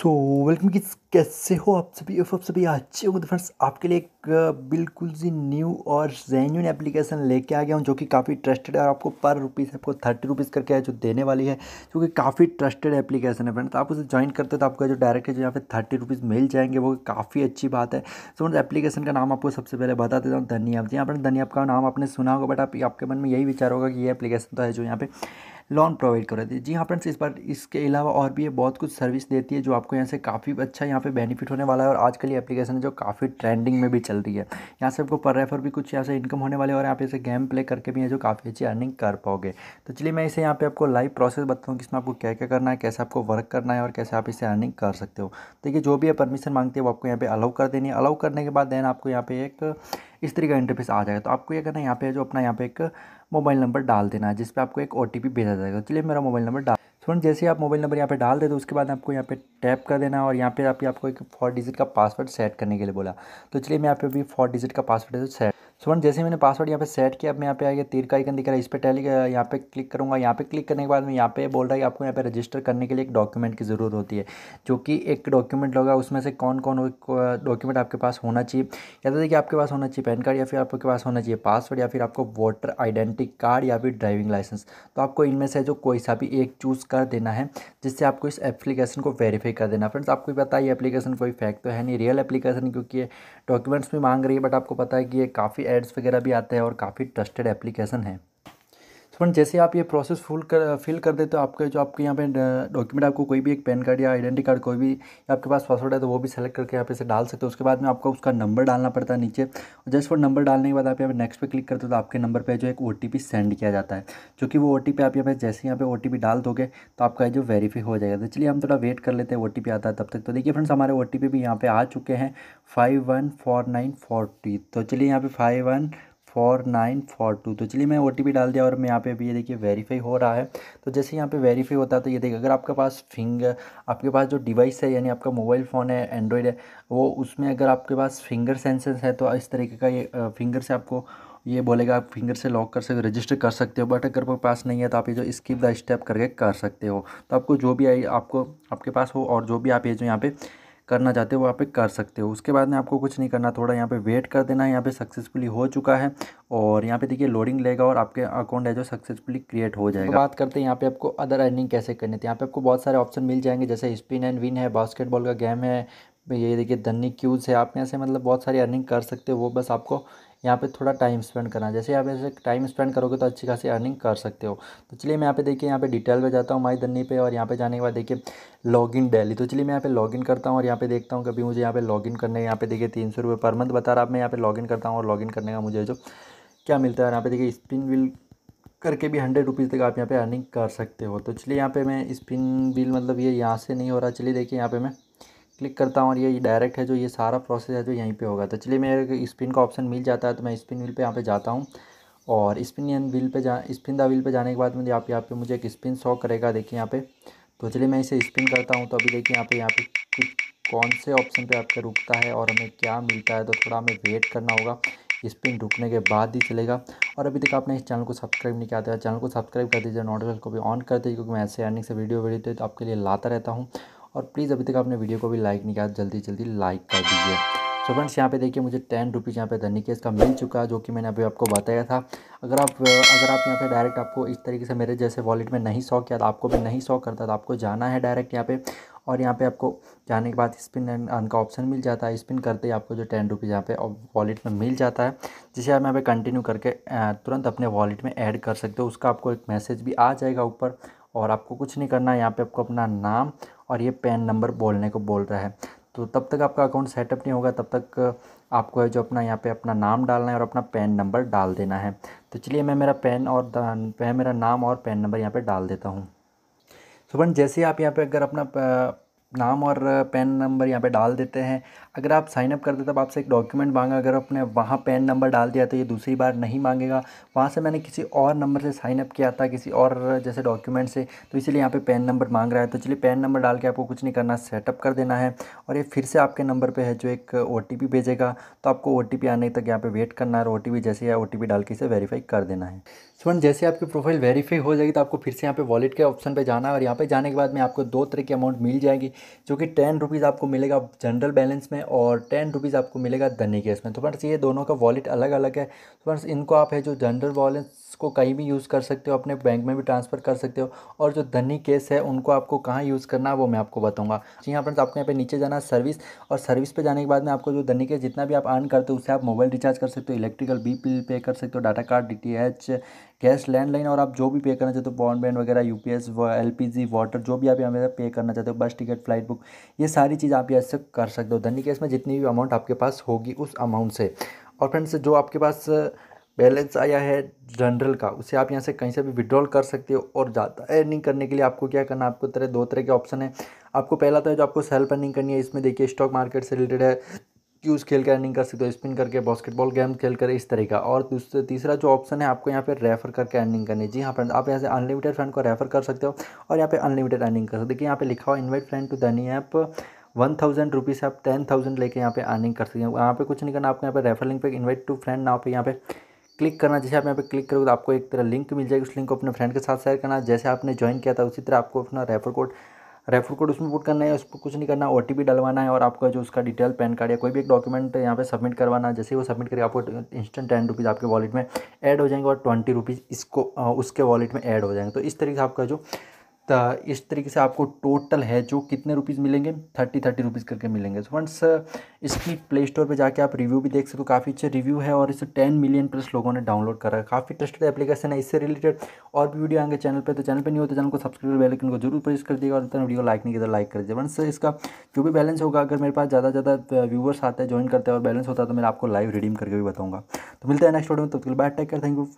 So, welcome kids कैसे हो आप सभी उफ आप सभी अच्छे हो तो फ्रेंड्स आपके लिए एक बिल्कुल सी न्यू और जेन्यून एप्लीकेशन लेके आ गया हूँ जो कि काफ़ी ट्रस्टेड है और आपको पर रुपीज़ आपको थर्टी रुपीज़ करके है जो देने वाली है जो कि काफ़ी ट्रस्टेड एप्लीकेशन है फ्रेंड्स आप उसे ज्वाइन करते हो तो आपका जो डायरेक्ट है जो यहाँ पे थर्टी रुपीज़ मिल जाएंगे वो काफ़ी अच्छी बात है सो फ्रेंड्स एप्लीकेशन का नाम आपको सबसे पहले बता देता हूँ धनिया जी आपने धनिया का नाम आपने सुना होगा बट आपके मन में यही विचार होगा कि ये एप्लीकेशन तो है जो यहाँ पे लोन प्रोवाइड कर रही है जी हाँ फ्रेंड्स इस बार इसके अलावा और भी ये बहुत कुछ सर्विस देती है जो आपको यहाँ से काफ़ी अच्छा यहाँ यहाँ पे बेनिफिट होने वाला है और आजकल ये एप्लीकेशन है जो काफ़ी ट्रेंडिंग में भी चल रही है यहाँ से आपको पर रेफर भी कुछ यहाँ से इनकम होने वाले और यहाँ पे इसे गेम प्ले करके भी है जो काफ़ी अच्छी अर्निंग कर पाओगे तो चलिए मैं इसे यहाँ पे आपको लाइव प्रोसेस बताऊँ कि इसमें आपको क्या क्या करना है कैसे आपको वर्क करना है और कैसे आप इसे अर्निंग कर सकते हो देखिए जो भी परमिशन मांगते हैं वो आपको यहाँ पे अलाउ कर देनी है अलाउ करने के बाद देन आपको यहाँ पे एक इस तरीके का इंटरफेस आ जाएगा तो आपको ये करना है यहाँ पे जो अपना यहाँ पे एक मोबाइल नंबर डाल देना है जिस पर आपको एक ओ भेजा जाएगा तो चलिए मेरा मोबाइल नंबर डाल फ्रेंड जैसे आप मोबाइल नंबर यहाँ पे डाल दे तो उसके बाद आपको यहाँ पे टैप कर देना और यहाँ पे आप आपको एक फोर डिजिट का पासवर्ड सेट करने के लिए बोला तो चलिए मैं यहाँ पे अभी फोर डिजिट का पासवर्ड है तो सेट स्टूडेंट जैसे मैंने पासवर्ड यहाँ पे सेट किया अब मैं यहाँ पे आ गया तीर का आइकन दिख रहा है इस पर टैली यहाँ पे क्लिक करूँगा यहाँ पे क्लिक करने के बाद मैं यहाँ पे बोल रहा है कि आपको यहाँ पे रजिस्टर करने के लिए एक डॉक्यूमेंट की ज़रूरत होती है जो कि एक डॉक्यूमेंट होगा उसमें से कौन कौन डॉक्यूमेंट आपके पास होना चाहिए या तो देखिए आपके पास होना चाहिए पैन कार्ड या फिर आपके पास होना चाहिए पासवर्ड या फिर आपको वोटर आइडेंटिटी कार्ड या फिर ड्राइविंग लाइसेंस तो आपको इनमें से जो कोई सा भी एक चूज़ कर देना है जिससे आपको इस एप्लीकेशन को वेरीफाई कर देना फ्रेंड्स आपको पता है ये एप्लीकेशन कोई फैक्ट तो है नहीं रियल एप्लीकेशन क्योंकि ये डॉक्यूमेंट्स भी मांग रही है बट आपको पता है कि ये काफ़ी एड्स वगैरह भी आते हैं और काफ़ी ट्रस्टेड एप्लीकेशन है फ्रेंड जैसे आप ये प्रोसेस फुल कर फिल कर देते हो आपके जो आपके यहाँ पे डॉक्यूमेंट आपको कोई भी एक पैन कार्ड या आइडेंटी कार्ड कोई भी आपके पास पासवर्ड है तो वो भी सेलेक्ट करके यहाँ पे से डाल सकते हो उसके बाद में आपको उसका नंबर डालना पड़ता है नीचे और जस्ट वो नंबर डालने के बाद आप यहाँ पे नेक्स्ट पे क्लिक करते हो तो आपके नंबर पर जो एक ओ सेंड किया जाता है जो कि वो ओ आप यहाँ पे जैसे यहाँ पे ओ डाल दोगे तो आपका जो वेरीफाई हो जाएगा तो चलिए हम थोड़ा वेट कर लेते हैं ओ आता है तब तक तो देखिए फ्रेंड्स हमारे ओ भी यहाँ पे आ चुके हैं five one four nine four तो चलिए यहाँ पे five one four nine four two तो चलिए मैं ओ डाल दिया और मैं यहाँ पे अभी ये देखिए वेरीफाई हो रहा है तो जैसे यहाँ पे वेरीफाई होता है तो ये देखिए अगर आपके पास फिंगर आपके पास जो डिवाइस है यानी आपका मोबाइल फ़ोन है एंड्रॉयड है वो उसमें अगर आपके पास फिंगर सेंसेस है तो इस तरीके का ये फिंगर से आपको ये बोलेगा आप फिंगर से लॉक कर सकते हो रजिस्टर कर सकते हो बट अगर आपके पास नहीं है तो आप ये जो स्किप द स्टेप करके कर सकते हो तो आपको जो भी आई आपको आपके पास हो और जो भी आप ये जो यहाँ पे करना चाहते हो वहाँ पे कर सकते हो उसके बाद में आपको कुछ नहीं करना थोड़ा यहाँ पे वेट कर देना है यहाँ पे सक्सेसफुली हो चुका है और यहाँ पे देखिए लोडिंग लेगा और आपके अकाउंट है जो सक्सेसफुली क्रिएट हो तो जाएगा तो बात करते हैं यहाँ पे आपको अदर अर्निंग कैसे करनी थी तो यहाँ पे आपको बहुत सारे ऑप्शन मिल जाएंगे जैसे स्पिन एंड विन है बास्केटबॉल का गेम है ये देखिए धनी क्यूज़ है आप यहाँ से मतलब बहुत सारी अर्निंग कर सकते हो वो बस आपको यहाँ पे थोड़ा टाइम स्पेंड करना जैसे आप ऐसे टाइम स्पेंड करोगे तो अच्छी खासी अर्निंग कर सकते हो तो चलिए मैं यहाँ पे देखिए यहाँ पे डिटेल में जाता हूँ माई धनी पे और यहाँ पे जाने के बाद देखिए लॉगिन डेली तो चलिए मैं यहाँ पे लॉगिन करता हूँ और यहाँ पे देखता हूँ कभी मुझे यहाँ पे लॉगिन करने यहाँ पे देखिए तीन सौ पर मंथ बता रहा आप मैं यहाँ पे लॉगिन करता हूँ और लॉगिन करने का मुझे जो क्या मिलता है यहाँ पे देखिए स्पिन विल करके भी हंड्रेड रुपीज़ तक आप यहाँ पे अर्निंग कर सकते हो तो चलिए यहाँ पे मैं स्पिन बिल मतलब ये यहाँ से नहीं हो रहा चलिए देखिए यहाँ पे मैं क्लिक करता हूँ और ये डायरेक्ट है जो ये सारा प्रोसेस है जो यहीं पे होगा तो चलिए मेरे स्पिन का ऑप्शन मिल जाता है तो मैं स्पिन व्हील पे यहाँ पे जाता हूँ और स्पिन एंड व्हील पे जा स्पिन द व्हील पे जाने के बाद मुझे आप यहाँ पे मुझे एक स्पिन शो करेगा देखिए यहाँ पे तो चलिए मैं इसे स्पिन करता हूँ तो अभी देखिए यहाँ पे यहाँ पे कौन से ऑप्शन पर आपका रुकता है और हमें क्या मिलता है तो थोड़ा हमें वेट करना होगा स्पिन रुकने के बाद ही चलेगा और अभी तक आपने इस चैनल को सब्सक्राइब नहीं किया था तो चैनल को सब्सक्राइब कर दीजिए नोटिफिकेशन को भी ऑन कर दीजिए क्योंकि मैं ऐसे अर्निंग से वीडियो वीडियो तो आपके लिए लाता रहता हूँ और प्लीज़ अभी तक आपने वीडियो को भी लाइक नहीं किया जल्दी जल्दी लाइक कर दीजिए सो फ्रेंड्स यहाँ पे देखिए मुझे टेन रुपीज़ यहाँ पे धनी केस का मिल चुका है जो कि मैंने अभी आपको बताया था अगर आप अगर आप यहाँ पे डायरेक्ट आपको इस तरीके से मेरे जैसे वॉलेट में नहीं शौक किया तो आपको भी नहीं शौक करता तो आपको जाना है डायरेक्ट यहाँ पे और यहाँ पे आपको जाने के बाद स्पिन एंड अर्न का ऑप्शन मिल जाता है स्पिन करते ही आपको जो टेन रुपीज़ यहाँ पे वॉलेट में मिल जाता है जिसे आप यहाँ पे कंटिन्यू करके तुरंत अपने वॉलेट में ऐड कर सकते हो उसका आपको एक मैसेज भी आ जाएगा ऊपर और आपको कुछ नहीं करना है यहाँ पे आपको अपना नाम और ये पैन नंबर बोलने को बोल रहा है तो तब तक आपका अकाउंट सेटअप नहीं होगा तब तक आपको है जो अपना यहाँ पे अपना नाम डालना है और अपना पैन नंबर डाल देना है तो चलिए मैं मेरा पैन और मैं मेरा नाम और पैन नंबर यहाँ पे डाल देता हूँ सुबह तो फ्रेंड जैसे आप यहाँ पे अगर अपना नाम और पैन नंबर यहाँ पे डाल देते हैं अगर आप साइन अप देते तब आपसे एक डॉक्यूमेंट मांगा अगर आपने वहाँ पैन नंबर डाल दिया तो ये दूसरी बार नहीं मांगेगा वहाँ से मैंने किसी और नंबर से साइन अप किया था किसी और जैसे डॉक्यूमेंट से तो इसीलिए यहाँ पे पैन नंबर मांग रहा है तो चलिए पैन नंबर डाल के आपको कुछ नहीं करना सेटअप कर देना है और ये फिर से आपके नंबर पर है जो एक ओ भेजेगा तो आपको ओ आने तक यहाँ पर वेट करना है और ओ जैसे या ओ डाल के इसे वेरीफाई कर देना है सुन जैसे आपकी प्रोफाइल वेरीफाई हो जाएगी तो आपको फिर से यहाँ पे वॉलेट के ऑप्शन पे जाना है और यहाँ पे जाने के बाद में आपको दो तरह की अमाउंट मिल जाएगी जो कि टेन रुपीज़ आपको मिलेगा जनरल बैलेंस में और टेन रुपीज़ आपको मिलेगा धनी केस में तो फ्रेंड्स ये दोनों का वॉलेट अलग अलग है तो फ्रेंड्स इनको आप है जो जनरल वॉलेंस को कहीं भी यूज़ कर सकते हो अपने बैंक में भी ट्रांसफ़र कर सकते हो और जो धनी केस है उनको आपको कहाँ यूज़ करना है वो मैं आपको बताऊँगा जी हाँ फ्रेंड्स आपको यहाँ पे नीचे जाना सर्विस और सर्विस पे जाने के बाद में आपको जो धनी केस जितना भी आप अर्न करते हो उससे आप मोबाइल रिचार्ज कर सकते हो इलेक्ट्रिकल बिल पे कर सकते हो data card D T H gas landline और आप जो भी पे करना चाहते हो ब्रॉडबैंड वगैरह U P S L P G water जो भी आप यहाँ पे पे करना चाहते हो बस टिकट फ्लाइट बुक ये सारी चीज़ आप यहाँ से कर सकते हो धनी केस में जितनी भी अमाउंट आपके पास होगी उस अमाउंट से और फ्रेंड्स जो आपके पास बैलेंस आया है जनरल का उसे आप यहाँ से कहीं से भी विड्रॉल कर सकते हो और ज़्यादा अर्निंग करने के लिए आपको क्या करना आपको तरह दो तरह के ऑप्शन है आपको पहला तो है जो आपको सेल्फ अर्निंग करनी है इसमें देखिए स्टॉक मार्केट से रिलेटेड है क्यूज़ खेल कर अर्निंग कर सकते हो स्पिन करके बास्केटबॉल गेम खेल कर इस तरह का और दूसरा तीसरा जो ऑप्शन है आपको यहाँ पे रेफर करके अर्निंग करनी है जी हाँ फ्रेंड आप यहाँ से अनलिमिटेड फ्रेंड को रेफर कर सकते हो और यहाँ पे अनलिमिटेड अर्निंग कर सकते हो देखिए यहाँ पे लिखा हुआ invite friend to Dhani app one thousand rupees आप टेन थाउजेंड लेके यहाँ पे अर्निंग कर सकते हैं यहाँ पे कुछ नहीं करना आपको यहाँ पे रेफर लिंक पे इन्वाइट टू फ्रेंड ना पे यहाँ पे क्लिक करना जैसे आप यहाँ पे क्लिक करोगे तो आपको एक तरह लिंक मिल जाएगी उस लिंक को अपने फ्रेंड के साथ शेयर करना जैसे आपने ज्वाइन किया था उसी तरह आपको अपना रेफर कोड रेफर कोड उसमें पुट करना है उसको कुछ नहीं करना ओ डलवाना है और आपका जो उसका डिटेल पैन कार्ड या कोई भी एक डॉक्यूमेंट यहाँ पे सबमिट करवाना है जैसे वो सबमिट करके आपको इंस्टेंट टेन रुपीज़ आपके वॉलेट में ऐड हो जाएंगे और ट्वेंटी रुपीज़ इसको उसके वॉलेट में ऐड हो जाएंगे तो इस तरीके से आपका जो इस तरीके से आपको टोटल है जो कितने रुपीज़ मिलेंगे थर्टी थर्टी रुपीज़ करके मिलेंगे सो फ्रेंड्स इसकी प्ले स्टोर पर जाके आप रिव्यू भी देख सकते हो काफ़ी अच्छे रिव्यू है और इसे टेन मिलियन प्लस लोगों ने डाउनलोड करा है काफ़ी ट्रस्टेड एप्लीकेशन है इससे रिलेटेड और भी वीडियो आएंगे चैनल पर तो चैनल पर नहीं होता तो चैनल को सब्सक्राइब बेलाइकन को जरूर प्रेस कर दिएगा और इतना वीडियो लाइक नहीं किया लाइक तो कर दिया फ्रेंड्स इसका जो भी बैलेंस होगा अगर मेरे पास ज़्यादा ज़्यादा व्यूवर्स आते हैं ज्वाइन करते हैं और बैलेंस होता है तो मैं आपको लाइव रिडीम करके भी बताऊँगा तो मिलते हैं नेक्स्ट वीडियो में तो बैठ टेक कर थैंक यू